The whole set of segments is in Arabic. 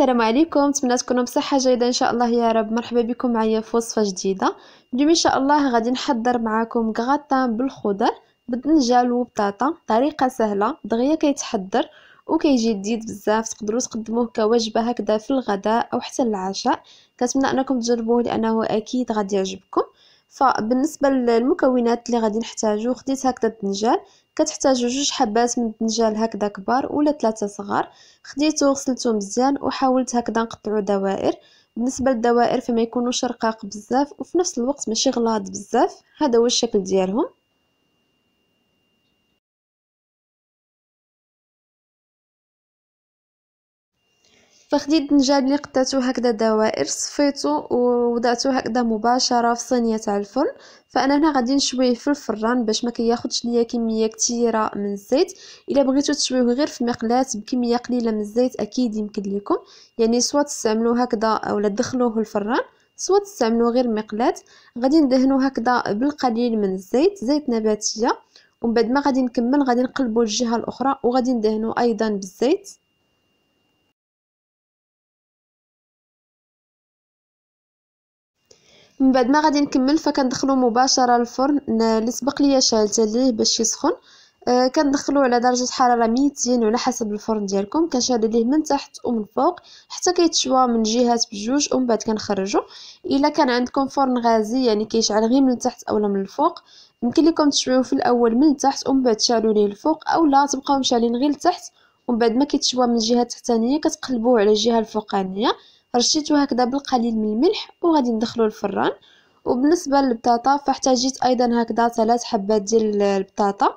السلام عليكم نتمنى تكونوا بصحه جيده ان شاء الله يا رب مرحبا بكم معايا في وصفه جديده اليوم ان شاء الله غادي نحضر معاكم غراتان بالخضر بالدنجال وبطاطا طريقه سهله دغيا كيتحضر وكيجي لذيذ بزاف تقدروا تقدموه كوجبه هكذا في الغداء او حتى العشاء كنتمنى انكم تجربوه لانه اكيد غادي يعجبكم فبالنسبه للمكونات اللي غادي نحتاجو خديت هكذا الدنجال كتحتاجو جوج حبات من الدنجال هكذا كبار ولا ثلاثه صغار خديته وغسلته مزيان وحاولت هكذا نقطعو دوائر بالنسبه للدوائر فما يكونوش رقاق بزاف وفي نفس الوقت ماشي غلاض بزاف هذا هو الشكل ديالهم فخديت الدنجال اللي قطعته هكذا دوائر صفيته ووضعته هكذا مباشره في صينيه تاع الفرن فانا هنا غادي نشويه في الفران باش ما كياخذش ليا كميه كثيره من الزيت الا بغيتو تشويوه غير في مقلاه بكميه قليله من الزيت اكيد يمكن لكم يعني سواء تستعملوه هكذا اولا تدخلوه الفران سواء تستعملوه غير مقلاه غادي ندهنوه هكذا بالقليل من الزيت زيت نباتيه ومن بعد ما غادي نكمل غادي نقلبوا الجهه الاخرى وغادي ندهنو ايضا بالزيت من بعد ما غادي نكمل فكندخلو مباشره الفرن اللي سبق ليا شالت ليه باش يسخن آه كندخلو على درجه حراره 200 وعلى حسب الفرن ديالكم كنشعل ليه من تحت ومن فوق حتى كيتشوى من جهات بجوج ومن بعد كنخرجو الا كان عندكم فرن غازي يعني كيشعل غير من تحت اولا من الفوق يمكن لكم تشويوه في الاول من تحت ومن بعد تشعلوا ليه الفوق اولا تبقاو مشعلين غير لتحت ومن بعد ما كيتشوى من الجهه التحتانيه كتقلبوه على الجهه الفوقانيه رشيتو هكذا بالقليل من الملح وغادي ندخلو الفران وبالنسبه للبطاطا فاحتاجيت ايضا هكذا ثلاث حبات ديال البطاطا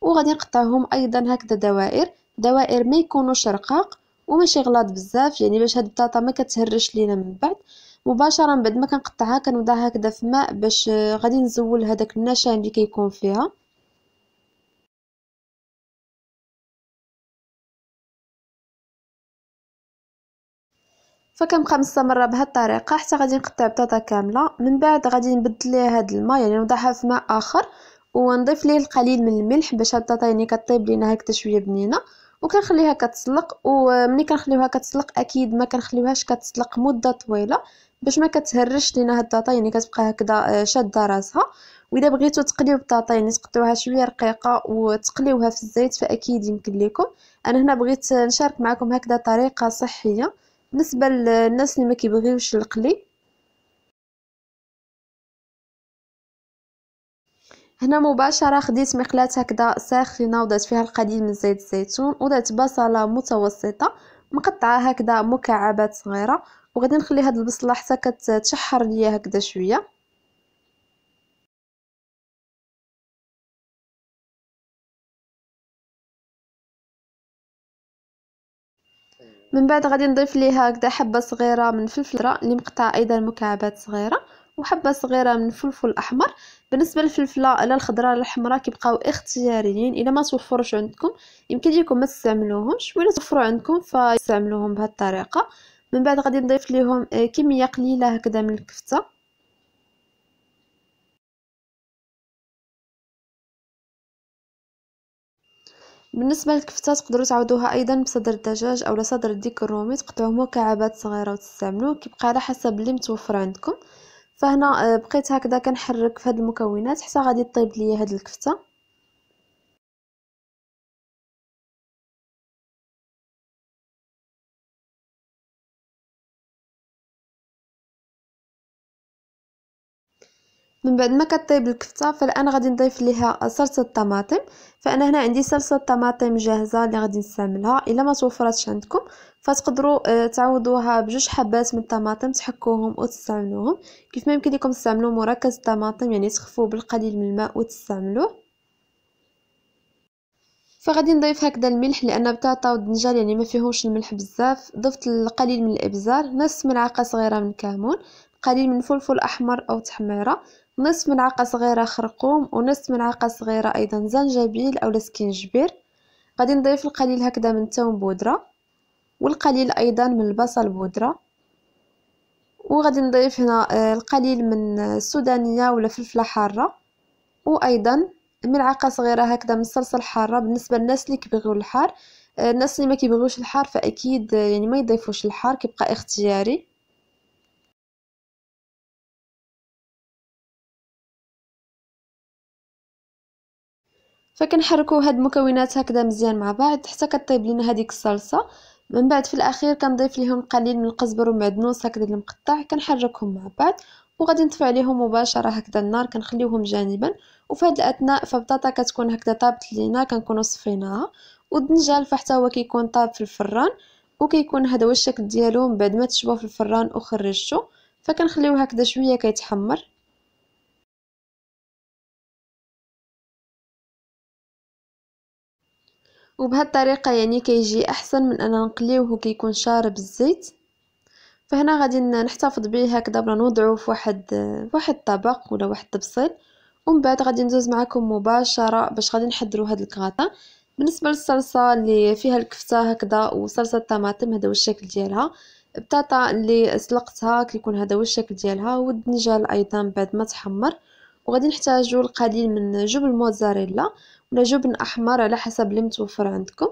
وغادي نقطعهم ايضا هكذا دوائر دوائر ما يكونوش رقاق وماشي غلاط بزاف يعني باش هاد البطاطا ما كتهرش لينا من بعد مباشره من بعد ما كنقطعها كنوضعها هكذا في ماء باش غادي نزول هذاك النشا اللي كيكون فيها فكم خمسة مرة بهالطريقة حتى غادي نقطع بطاطا كاملة من بعد غادي نبدل ليها هاد الماء يعني نوضعها في ماء آخر ونضيف ليه القليل من الملح باش هاد البطاطا يعني كطيب لينا هكا شويه بنينه وكنخليها كتسلق وملي كنخليوها كتسلق اكيد ما كنخليوهاش كتسلق مده طويله باش ما كتهرش لينا هاد البطاطا يعني كتبقى هكذا آه، شاده راسها واذا بغيتو تقليو بطاطا يعني تقطعوها شويه رقيقه وتقليوها في الزيت فاكيد يمكن لكم انا هنا بغيت نشارك معكم هكذا طريقه صحيه بالنسبه للناس اللي ما كيبغيوش القلي هنا مباشره خديت مقلاة هكذا ساخنه وضعت فيها القليل من زيت الزيتون وضعت بصله متوسطه مقطعه هكذا مكعبات صغيره وغادي نخلي هاد البصله حتى كتشحر ليا هكذا شويه من بعد غادي نضيف ليه هكذا حبه صغيره من فلفل اللي مقطع ايضا مكعبات صغيره وحبه صغيره من فلفل احمر بالنسبه للفلفله على لا الحمراء كيبقاو اختياريين الا ما توفروش عندكم يمكن لكم ما تستعملوهمش ولا توفروا عندكم فاستعملوهم بهذه الطريقه من بعد غادي نضيف ليهم آه، كميه قليله هكذا من الكفته بالنسبه للكفته تقدروا تعوضوها ايضا بصدر الدجاج اولا صدر الديك الرومي تقطعوه مكعبات صغيره وتستعملوه كيبقى على حسب اللي متوفر عندكم فهنا آه، بقيت هكذا كنحرك في هاد المكونات حتى غادي طيب ليا هاد الكفته من بعد ما كطيب الكفته فالان غادي نضيف ليها صلصه الطماطم فانا هنا عندي صلصه الطماطم جاهزه اللي غادي نستعملها الا ما توفرتش عندكم فتقدروا آه، تعوضوها بجوج حبات من الطماطم تحكوهم وتستعملوهم كيف ما يمكن لكم تستعملوا مركز الطماطم يعني تخفوه بالقليل من الماء وتستعملوه فغادي نضيف هكذا الملح لان بطاطا والدنجال يعني ما فيهمش الملح بزاف ضفت القليل من الابزار نص ملعقه صغيره من الكمون قليل من الفلفل الاحمر او تحميره نصف ملعقة صغيرة خرقوم ونصف ملعقة صغيرة أيضا زنجبيل أو سكينجبير غادي نضيف القليل هكذا من الثوم بودرة والقليل أيضا من البصل بودرة وغادي نضيف هنا آه، القليل من السودانية ولا فلفلة حارة وأيضا ملعقة صغيرة هكذا من الصلصة الحارة بالنسبة للناس اللي كيبغيو الحار آه، الناس اللي ما كيبغيوش الحار فأكيد آه، يعني ما يضيفوش الحار كيبقى اختياري فكنحركوا هاد المكونات هكذا مزيان مع بعض حتى كطيب لنا هذيك الصلصه من بعد في الاخير كنضيف ليهم قليل من القزبر والمعدنوس هكذا المقطع كنحركهم مع بعض وغادي نطفي عليهم مباشره هكذا النار كنخليوهم جانبا وفي هاد الاثناء فبطاطا كتكون هكذا طابت لينا كنكونوا صفيناها والدنجال فحتى هو كيكون طاب في الفران وكيكون هذا هو الشكل ديالو من بعد ما تشبه في الفران وخرجته فكنخليوه هكذا شويه كيتحمر وبهالطريقة يعني كيجي احسن من اننا نقليوه كيكون شارب الزيت فهنا غادي نحتفظ به هكذا بلا نوضعو فواحد فواحد الطبق ولا واحد الطبسيل ومن بعد غادي ندوز معكم مباشره باش غادي نحضروا هاد الكغاطه بالنسبه للصلصه اللي فيها الكفته هكذا وصلصه الطماطم هذا هو الشكل ديالها بطاطا اللي سلقتها كيكون هذا هو الشكل ديالها والدنجال ايضا بعد ما تحمر وغادي نحتاجو القليل من جبن الموزاريلا ولا جبن أحمر على حسب اللي متوفر عندكم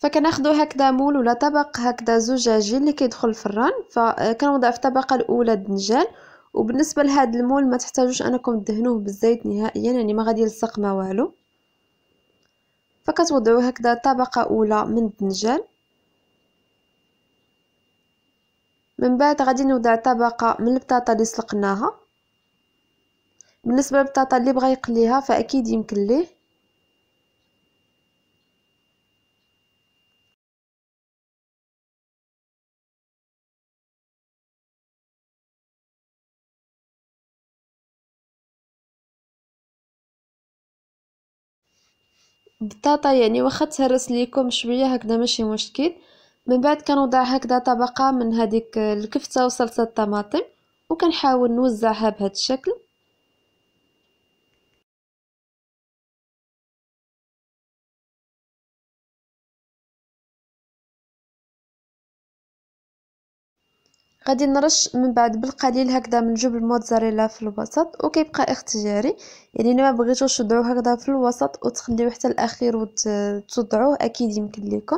فكناخدو هكذا مول ولا طبق هكذا زجاجي اللي كيدخل الفران فكنوضع في الطبقه الاولى الدنجال وبالنسبه لهاد المول ما تحتاجوش انكم تدهنوه بالزيت نهائيا يعني ما غادي يلصق ما والو فكتوضعوا هكذا طبقه اولى من الدنجال من بعد غادي نوضع طبقه من البطاطا اللي سلقناها بالنسبه للبطاطا اللي بغى يقليها فاكيد يمكن ليه بطاطا يعني واخا تهرس ليكم شويه هكذا ماشي مشكل من بعد كنوضع هكذا طبقه من هذيك الكفته وصلصه الطماطم وكنحاول نوزعها بهذا الشكل غادي نرش من بعد بالقليل هكذا من جب الموتزاريلا في الوسط وكيبقى اختياري يعني الا ما بغيتوش تضعوه هكذا في الوسط وتخليوه حتى الاخير وتوضعوه اكيد يمكن لكم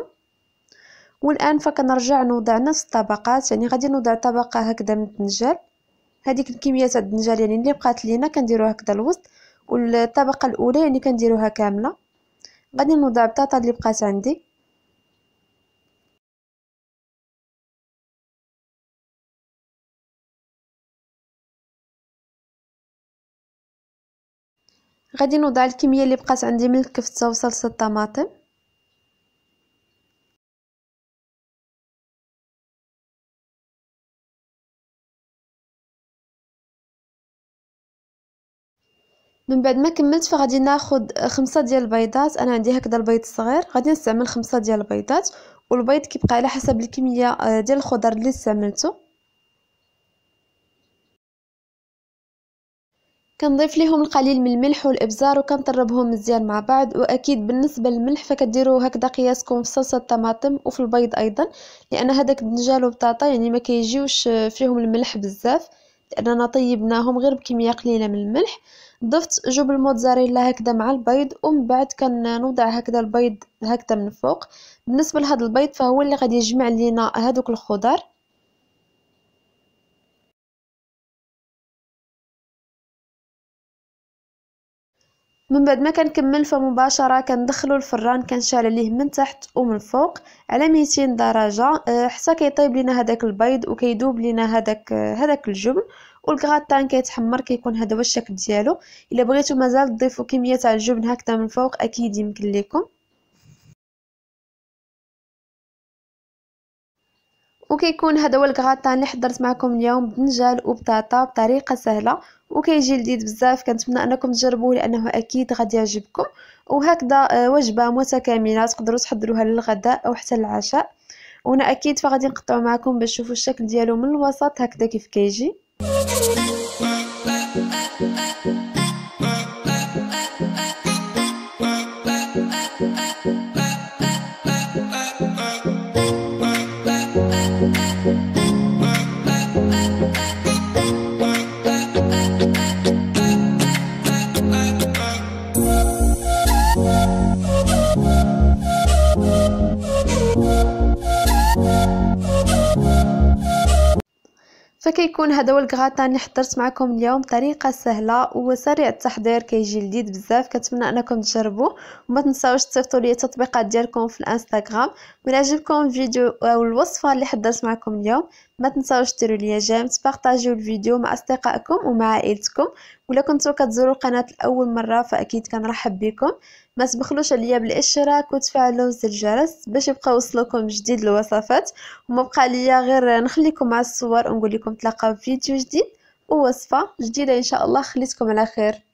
والان فكنرجع نوضع نفس الطبقات يعني غادي نوضع طبقه هكذا من الدنجال هذيك الكميه تاع الدنجال يعني اللي بقات لينا كنديروها هكذا الوسط والطبقه الاولى يعني كنديروها كامله غادي نوضع البطاطا اللي بقات عندي غادي نوضع الكميه اللي بقات عندي من الكفته وصلصه الطماطم من بعد ما كملت فغادي ناخد خمسة ديال البيضات انا عندي هكذا البيض الصغير غادي نستعمل خمسة ديال البيضات والبيض كيبقى على حسب الكميه آه، ديال الخضر اللي استعملته كنضيف ليهم القليل من الملح والابزار وكنطربهم مزيان مع بعض واكيد بالنسبه للملح فكديروا هكذا قياسكم في صلصه الطماطم وفي البيض ايضا لان هذاك الدنجال وبطاطا يعني ما كيجيوش فيهم الملح بزاف لاننا طيبناهم غير بكميه قليله من الملح ضفت جوب الموتزاريلا هكذا مع البيض ومن بعد كنوضع هكذا البيض هكذا من فوق بالنسبه لهذا البيض فهو اللي غادي يجمع لينا هذوك الخضر من بعد ما كنكمل فمباشره كندخلو الفران كنشعل ليه من تحت ومن فوق على 200 درجه أه، حتى كيطيب لينا هذاك البيض وكيدوب لينا هذاك هذاك الجبن والكغاتان كيتحمر كيكون هذا هو الشكل ديالو الا بغيتو مازال تضيفوا كميه تاع الجبن هكذا من فوق اكيد يمكن لكم وكيكون هذا هو الكغاطا اللي حضرت معكم اليوم بنجال وبطاطا بطريقه سهله وكيجي لذيذ بزاف كنتمنى انكم تجربوه لانه اكيد غادي يعجبكم وهكذا آه، وجبه متكامله تقدروا تحضروها للغداء او حتى العشاء وانا اكيد فغادي نقطعو معكم باش تشوفوا الشكل ديالو من الوسط هكذا كيف كيجي كون هذا هو الكغاتان اللي حضرت معكم اليوم طريقه سهله وسريع التحضير كيجي لذيذ بزاف كنتمنى انكم تجربوه وما تنساوش تصيفطوا لي التطبيقات ديالكم في الانستغرام ولا عجبكم الفيديو او الوصفه اللي حضرت معكم اليوم ما تنساوش ديروا ليا جيم تبارطاجيو الفيديو مع اصدقائكم ومع عائلتكم ولا كنتو كتزوروا القناه لاول مره فاكيد كنرحب بكم ما تبخلوش عليا بالاشتراك وتفعلوا زر الجرس باش يبقى يوصلكم جديد الوصفات وما بقى ليا غير نخليكم مع الصور ونقول لكم تلاقاو في فيديو جديد ووصفه جديده ان شاء الله خليتكم على خير